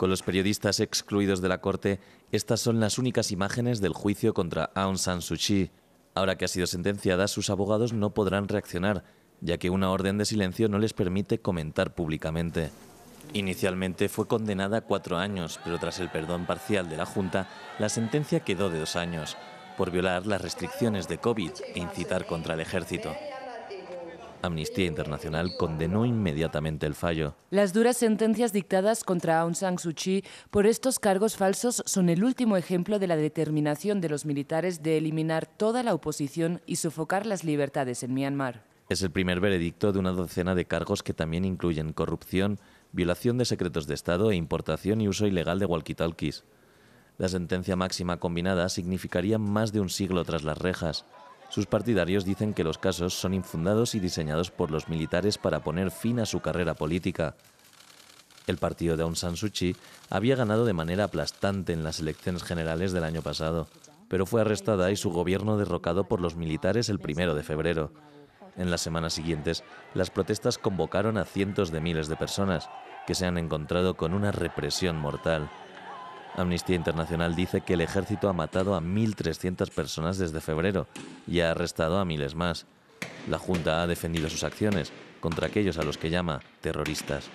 Con los periodistas excluidos de la corte, estas son las únicas imágenes del juicio contra Aung San Suu Kyi. Ahora que ha sido sentenciada, sus abogados no podrán reaccionar, ya que una orden de silencio no les permite comentar públicamente. Inicialmente fue condenada a cuatro años, pero tras el perdón parcial de la Junta, la sentencia quedó de dos años, por violar las restricciones de COVID e incitar contra el ejército. Amnistía Internacional condenó inmediatamente el fallo. Las duras sentencias dictadas contra Aung San Suu Kyi por estos cargos falsos son el último ejemplo de la determinación de los militares de eliminar toda la oposición y sofocar las libertades en Myanmar. Es el primer veredicto de una docena de cargos que también incluyen corrupción, violación de secretos de Estado e importación y uso ilegal de walkie-talkies. La sentencia máxima combinada significaría más de un siglo tras las rejas. Sus partidarios dicen que los casos son infundados y diseñados por los militares para poner fin a su carrera política. El partido de Aung San Suu Kyi había ganado de manera aplastante en las elecciones generales del año pasado, pero fue arrestada y su gobierno derrocado por los militares el primero de febrero. En las semanas siguientes, las protestas convocaron a cientos de miles de personas, que se han encontrado con una represión mortal. Amnistía Internacional dice que el ejército ha matado a 1.300 personas desde febrero y ha arrestado a miles más. La Junta ha defendido sus acciones contra aquellos a los que llama terroristas.